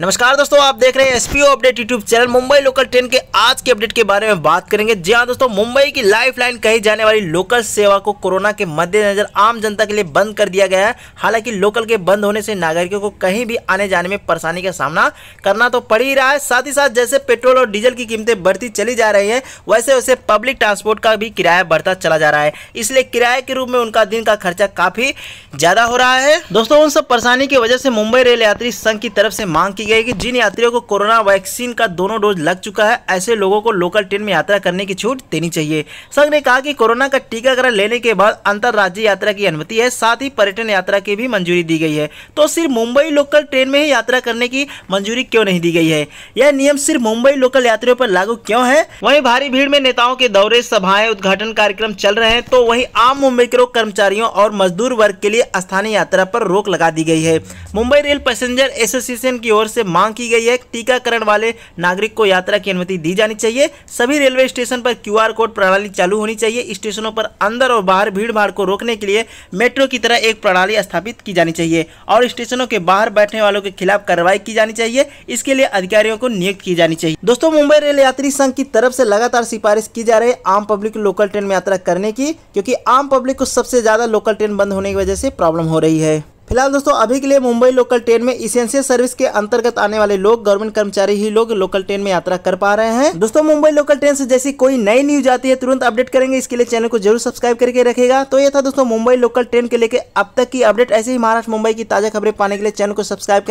नमस्कार दोस्तों आप देख रहे हैं SPO update YouTube channel Mumbai local train के आज के अपडेट के बारे में बात करेंगे जी हाँ दोस्तों मुंबई की लाइफ लाइन कही जाने वाली लोकल सेवा को कोरोना के मद्देनजर आम जनता के लिए बंद कर दिया गया है हालांकि लोकल के बंद होने से नागरिकों को कहीं भी आने जाने में परेशानी का सामना करना तो पड़ ही रहा है साथ ही साथ जैसे पेट्रोल और डीजल की कीमतें बढ़ती चली जा रही है वैसे वैसे पब्लिक ट्रांसपोर्ट का भी किराया बढ़ता चला जा रहा है इसलिए किराए के रूप में उनका दिन का खर्चा काफी ज्यादा हो रहा है दोस्तों उन सब परेशानी की वजह से मुंबई रेल यात्री संघ की तरफ से मांग की दी गई कि जिन यात्रियों को कोरोना वैक्सीन का दोनों डोज लग चुका है ऐसे लोगों को लोकल ट्रेन में यात्रा करने की छूट देनी चाहिए संघ ने कहा कि कोरोना का टीकाकरण लेने के बाद अंतर्राज्य यात्रा की अनुमति है साथ ही पर्यटन यात्रा की भी मंजूरी दी गई है तो सिर्फ मुंबई लोकल ट्रेन में ही यात्रा करने की मंजूरी क्यों नहीं दी गई है यह नियम सिर्फ मुंबई लोकल यात्रियों पर लागू क्यों है वही भारी भीड़ में नेताओं के दौरे सभाएं उद्घाटन कार्यक्रम चल रहे हैं तो वही आम मुंबई के कर्मचारियों और मजदूर वर्ग के लिए स्थानीय यात्रा पर रोक लगा दी गई है मुंबई रेल पैसेंजर एसोसिएशन की ओर से मांग की गई है टीकाकरण वाले नागरिक को यात्रा की अनुमति दी जानी चाहिए सभी रेलवे स्टेशन पर क्यू कोड प्रणाली चालू होनी चाहिए स्टेशनों पर अंदर और बाहर भीड़ को रोकने के लिए मेट्रो की तरह एक प्रणाली स्थापित की जानी चाहिए और स्टेशनों के बाहर बैठने वालों के खिलाफ कार्रवाई की जानी चाहिए इसके लिए अधिकारियों को नियुक्त की जानी चाहिए दोस्तों मुंबई रेल यात्री संघ की तरफ से लगातार सिफारिश की जा रही है आम पब्लिक लोकल ट्रेन में यात्रा करने की क्योंकि आम पब्लिक को सबसे ज्यादा लोकल ट्रेन बंद होने की वजह से प्रॉब्लम हो रही है फिलहाल दोस्तों अभी के लिए मुंबई लोकल ट्रेन में इसेंशियल सर्विस के अंतर्गत आने वाले लोग गवर्नमेंट कर्मचारी ही लोग लोकल ट्रेन में यात्रा कर पा रहे हैं दोस्तों मुंबई लोकल ट्रेन से जैसी कोई नई न्यूज आती है तुरंत अपडेट करेंगे इसके लिए चैनल को जरूर सब्सक्राइब करके रखेगा तो ये था दोस्तों मुंबई लोकल ट्रेन के लेके अब तक की अपडेट ऐसे ही महाराष्ट्र मुंबई की ताजा खबरें पाने के लिए चैनल को सब्सक्राइब